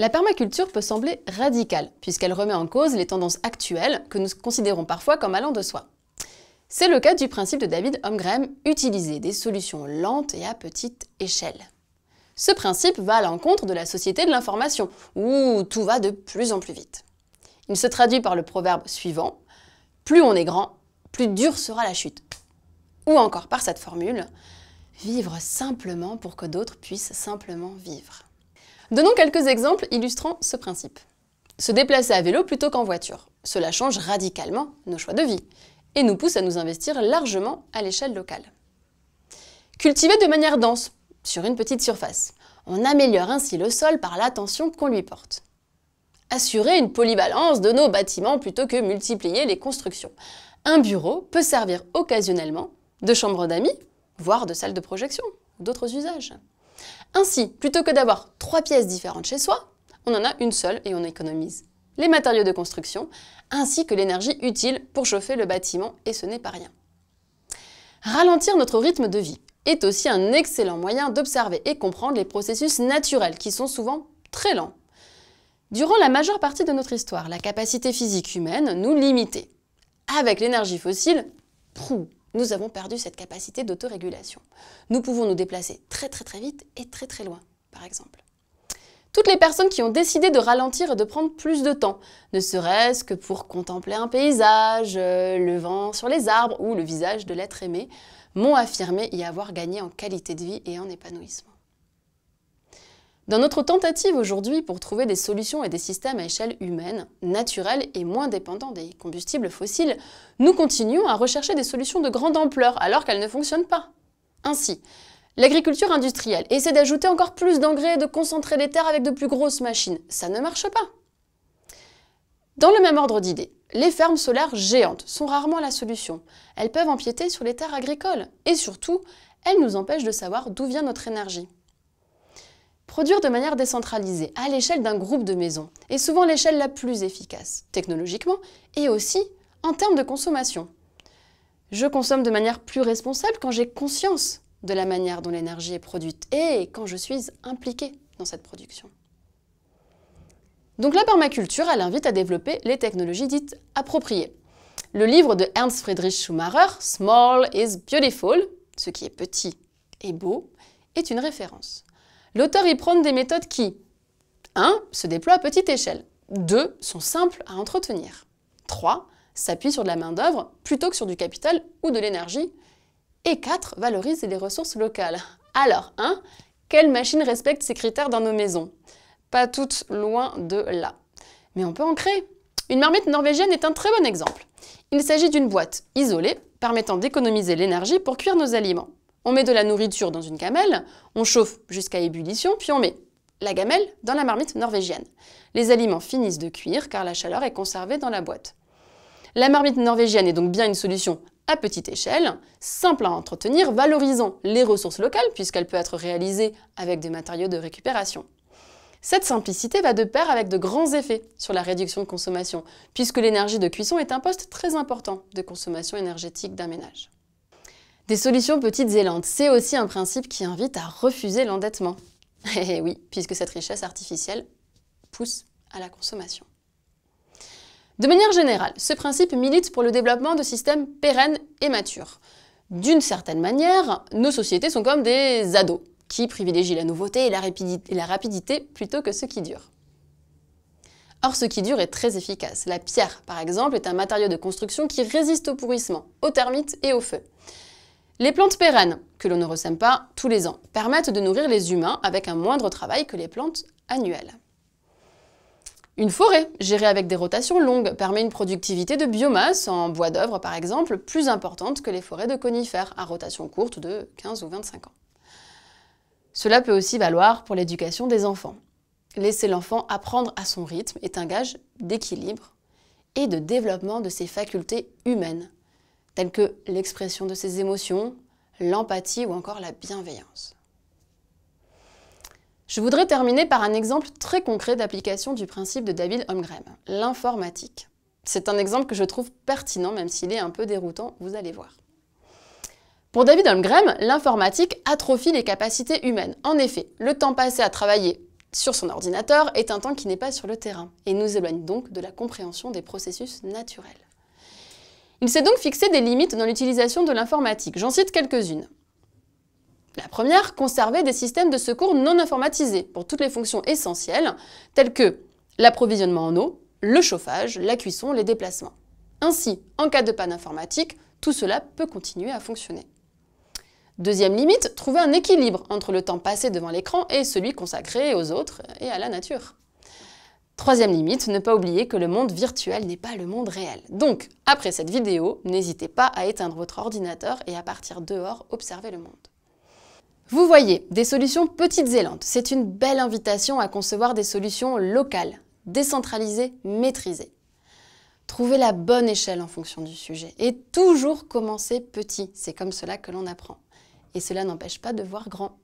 La permaculture peut sembler radicale, puisqu'elle remet en cause les tendances actuelles que nous considérons parfois comme allant de soi. C'est le cas du principe de David Holmgren, utiliser des solutions lentes et à petite échelle. Ce principe va à l'encontre de la société de l'information, où tout va de plus en plus vite. Il se traduit par le proverbe suivant Plus on est grand, plus dure sera la chute. Ou encore par cette formule Vivre simplement pour que d'autres puissent simplement vivre. Donnons quelques exemples illustrant ce principe. Se déplacer à vélo plutôt qu'en voiture. Cela change radicalement nos choix de vie et nous pousse à nous investir largement à l'échelle locale. Cultiver de manière dense, sur une petite surface. On améliore ainsi le sol par l'attention qu'on lui porte. Assurer une polyvalence de nos bâtiments plutôt que multiplier les constructions. Un bureau peut servir occasionnellement de chambre d'amis, voire de salle de projection, d'autres usages. Ainsi, plutôt que d'avoir trois pièces différentes chez soi, on en a une seule et on économise les matériaux de construction, ainsi que l'énergie utile pour chauffer le bâtiment, et ce n'est pas rien. Ralentir notre rythme de vie est aussi un excellent moyen d'observer et comprendre les processus naturels qui sont souvent très lents. Durant la majeure partie de notre histoire, la capacité physique humaine nous limitait. Avec l'énergie fossile, prou, nous avons perdu cette capacité d'autorégulation. Nous pouvons nous déplacer très très très vite et très très loin, par exemple. Toutes les personnes qui ont décidé de ralentir et de prendre plus de temps, ne serait-ce que pour contempler un paysage, euh, le vent sur les arbres ou le visage de l'être aimé, m'ont affirmé y avoir gagné en qualité de vie et en épanouissement. Dans notre tentative aujourd'hui pour trouver des solutions et des systèmes à échelle humaine, naturelle et moins dépendants des combustibles fossiles, nous continuons à rechercher des solutions de grande ampleur alors qu'elles ne fonctionnent pas. Ainsi, l'agriculture industrielle essaie d'ajouter encore plus d'engrais et de concentrer les terres avec de plus grosses machines. Ça ne marche pas. Dans le même ordre d'idées, les fermes solaires géantes sont rarement la solution. Elles peuvent empiéter sur les terres agricoles et surtout, elles nous empêchent de savoir d'où vient notre énergie. Produire de manière décentralisée, à l'échelle d'un groupe de maisons, est souvent l'échelle la plus efficace, technologiquement et aussi en termes de consommation. Je consomme de manière plus responsable quand j'ai conscience de la manière dont l'énergie est produite et quand je suis impliquée dans cette production. Donc la permaculture, elle invite à développer les technologies dites appropriées. Le livre de Ernst Friedrich Schumacher, Small is Beautiful, ce qui est petit et beau, est une référence. L'auteur y prône des méthodes qui 1. se déploient à petite échelle. 2. sont simples à entretenir. 3. s'appuient sur de la main-d'œuvre plutôt que sur du capital ou de l'énergie. Et 4. valorisent les ressources locales. Alors, 1. Quelle machine respecte ces critères dans nos maisons Pas toutes loin de là. Mais on peut en créer. Une marmite norvégienne est un très bon exemple. Il s'agit d'une boîte isolée permettant d'économiser l'énergie pour cuire nos aliments. On met de la nourriture dans une gamelle, on chauffe jusqu'à ébullition, puis on met la gamelle dans la marmite norvégienne. Les aliments finissent de cuire car la chaleur est conservée dans la boîte. La marmite norvégienne est donc bien une solution à petite échelle, simple à entretenir, valorisant les ressources locales puisqu'elle peut être réalisée avec des matériaux de récupération. Cette simplicité va de pair avec de grands effets sur la réduction de consommation, puisque l'énergie de cuisson est un poste très important de consommation énergétique d'un ménage. Des solutions petites et lentes, c'est aussi un principe qui invite à refuser l'endettement. Et eh oui, puisque cette richesse artificielle pousse à la consommation. De manière générale, ce principe milite pour le développement de systèmes pérennes et matures. D'une certaine manière, nos sociétés sont comme des ados qui privilégient la nouveauté et la, et la rapidité plutôt que ce qui dure. Or, ce qui dure est très efficace. La pierre, par exemple, est un matériau de construction qui résiste au pourrissement, aux termites et au feu. Les plantes pérennes, que l'on ne ressème pas tous les ans, permettent de nourrir les humains avec un moindre travail que les plantes annuelles. Une forêt, gérée avec des rotations longues, permet une productivité de biomasse, en bois d'œuvre par exemple, plus importante que les forêts de conifères, à rotation courte de 15 ou 25 ans. Cela peut aussi valoir pour l'éducation des enfants. Laisser l'enfant apprendre à son rythme est un gage d'équilibre et de développement de ses facultés humaines, telles que l'expression de ses émotions, l'empathie ou encore la bienveillance. Je voudrais terminer par un exemple très concret d'application du principe de David Holmgren, l'informatique. C'est un exemple que je trouve pertinent, même s'il est un peu déroutant, vous allez voir. Pour David Holmgren, l'informatique atrophie les capacités humaines. En effet, le temps passé à travailler sur son ordinateur est un temps qui n'est pas sur le terrain et nous éloigne donc de la compréhension des processus naturels. Il s'est donc fixé des limites dans l'utilisation de l'informatique. J'en cite quelques-unes. La première, conserver des systèmes de secours non informatisés pour toutes les fonctions essentielles, telles que l'approvisionnement en eau, le chauffage, la cuisson, les déplacements. Ainsi, en cas de panne informatique, tout cela peut continuer à fonctionner. Deuxième limite, trouver un équilibre entre le temps passé devant l'écran et celui consacré aux autres et à la nature. Troisième limite, ne pas oublier que le monde virtuel n'est pas le monde réel. Donc, après cette vidéo, n'hésitez pas à éteindre votre ordinateur et à partir dehors observer le monde. Vous voyez, des solutions petites et c'est une belle invitation à concevoir des solutions locales, décentralisées, maîtrisées. Trouvez la bonne échelle en fonction du sujet et toujours commencer petit, c'est comme cela que l'on apprend. Et cela n'empêche pas de voir grand.